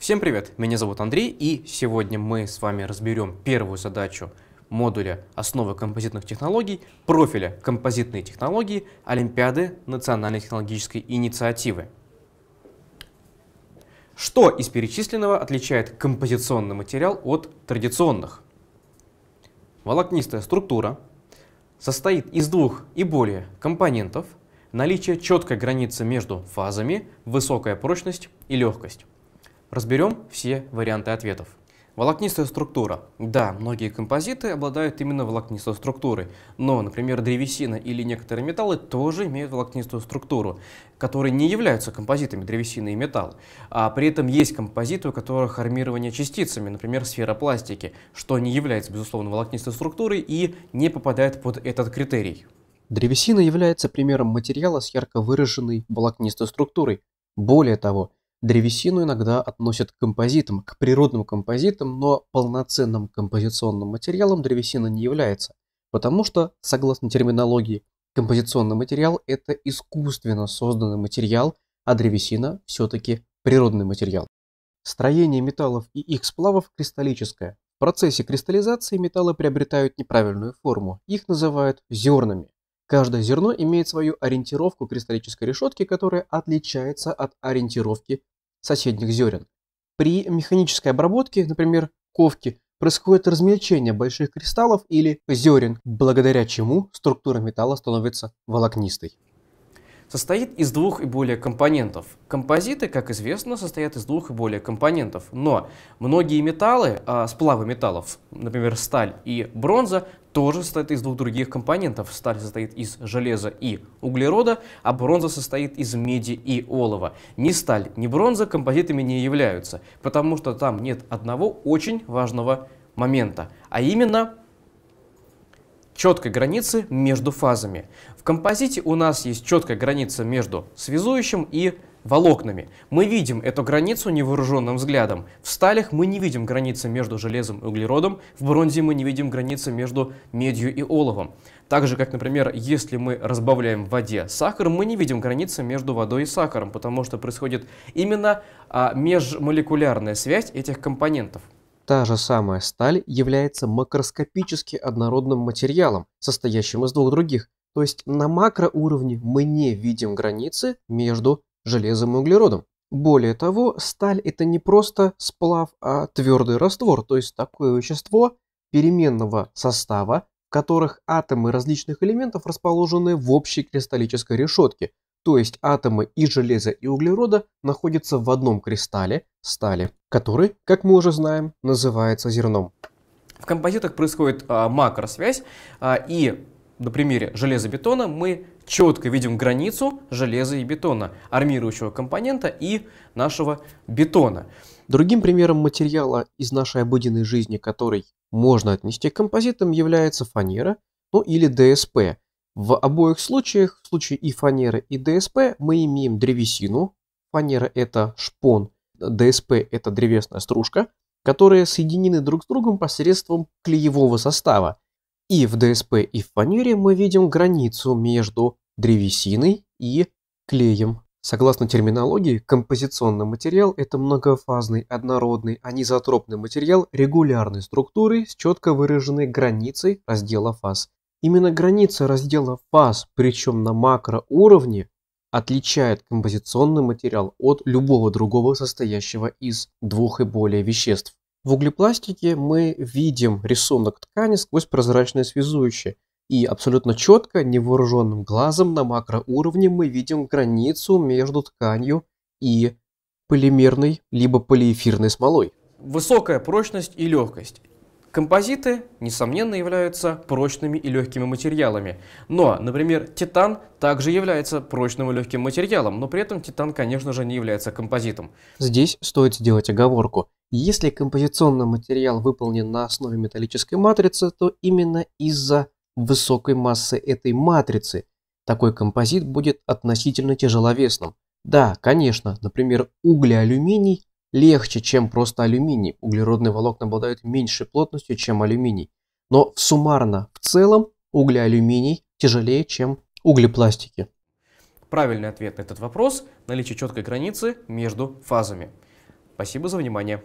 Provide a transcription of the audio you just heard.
Всем привет, меня зовут Андрей, и сегодня мы с вами разберем первую задачу модуля «Основы композитных технологий» профиля «Композитные технологии» Олимпиады национальной технологической инициативы. Что из перечисленного отличает композиционный материал от традиционных? Волокнистая структура состоит из двух и более компонентов, наличие четкой границы между фазами, высокая прочность и легкость. Разберем все варианты ответов. Волокнистая структура. Да, многие композиты обладают именно волокнистой структурой, но, например, древесина или некоторые металлы тоже имеют волокнистую структуру, которые не являются композитами древесины и металл, а при этом есть композиты, у которых армирование частицами, например, сферопластики, что не является, безусловно, волокнистой структурой и не попадает под этот критерий. Древесина является примером материала с ярко выраженной волокнистой структурой. Более того, Древесину иногда относят к композитам, к природным композитам, но полноценным композиционным материалом древесина не является, потому что, согласно терминологии, композиционный материал – это искусственно созданный материал, а древесина – все-таки природный материал. Строение металлов и их сплавов кристаллическое. В процессе кристаллизации металлы приобретают неправильную форму, их называют зернами. Каждое зерно имеет свою ориентировку кристаллической решетки, которая отличается от ориентировки соседних зерен. При механической обработке, например, ковки, происходит размельчение больших кристаллов или зерен, благодаря чему структура металла становится волокнистой. Состоит из двух и более компонентов. Композиты, как известно, состоят из двух и более компонентов, но многие металлы, а, сплавы металлов, например, сталь и бронза, тоже состоит из двух других компонентов. Сталь состоит из железа и углерода, а бронза состоит из меди и олова. Ни сталь, ни бронза композитами не являются, потому что там нет одного очень важного момента, а именно четкой границы между фазами. В композите у нас есть четкая граница между связующим и волокнами. Мы видим эту границу невооруженным взглядом. В сталях мы не видим границы между железом и углеродом, в бронзе мы не видим границы между медью и оловом. Так же, как, например, если мы разбавляем в воде сахар, мы не видим границы между водой и сахаром, потому что происходит именно а, межмолекулярная связь этих компонентов. Та же самая сталь является макроскопически однородным материалом, состоящим из двух других. То есть на макроуровне мы не видим границы между железом и углеродом. Более того, сталь это не просто сплав, а твердый раствор, то есть такое вещество переменного состава, в которых атомы различных элементов расположены в общей кристаллической решетке, то есть атомы и железа, и углерода находятся в одном кристалле стали, который, как мы уже знаем, называется зерном. В композитах происходит а, макросвязь, а, и на примере железобетона мы четко видим границу железа и бетона, армирующего компонента и нашего бетона. Другим примером материала из нашей обыденной жизни, который можно отнести к композитам, является фанера, ну или ДСП. В обоих случаях, в случае и фанеры, и ДСП, мы имеем древесину. Фанера – это шпон, ДСП – это древесная стружка, которые соединены друг с другом посредством клеевого состава – и в ДСП, и в фанере мы видим границу между древесиной и клеем. Согласно терминологии, композиционный материал – это многофазный, однородный, анизотропный материал регулярной структуры с четко выраженной границей раздела фаз. Именно граница раздела фаз, причем на макроуровне, отличает композиционный материал от любого другого состоящего из двух и более веществ. В углепластике мы видим рисунок ткани сквозь прозрачное связующее и абсолютно четко, невооруженным глазом на макроуровне мы видим границу между тканью и полимерной либо полиэфирной смолой. Высокая прочность и легкость. Композиты, несомненно, являются прочными и легкими материалами. Но, например, титан также является прочным и легким материалом, но при этом титан, конечно же, не является композитом. Здесь стоит сделать оговорку. Если композиционный материал выполнен на основе металлической матрицы, то именно из-за высокой массы этой матрицы такой композит будет относительно тяжеловесным. Да, конечно, например, углеалюминий легче, чем просто алюминий. Углеродные волокна обладают меньшей плотностью, чем алюминий. Но суммарно в целом углеалюминий тяжелее, чем углепластики. Правильный ответ на этот вопрос – наличие четкой границы между фазами. Спасибо за внимание.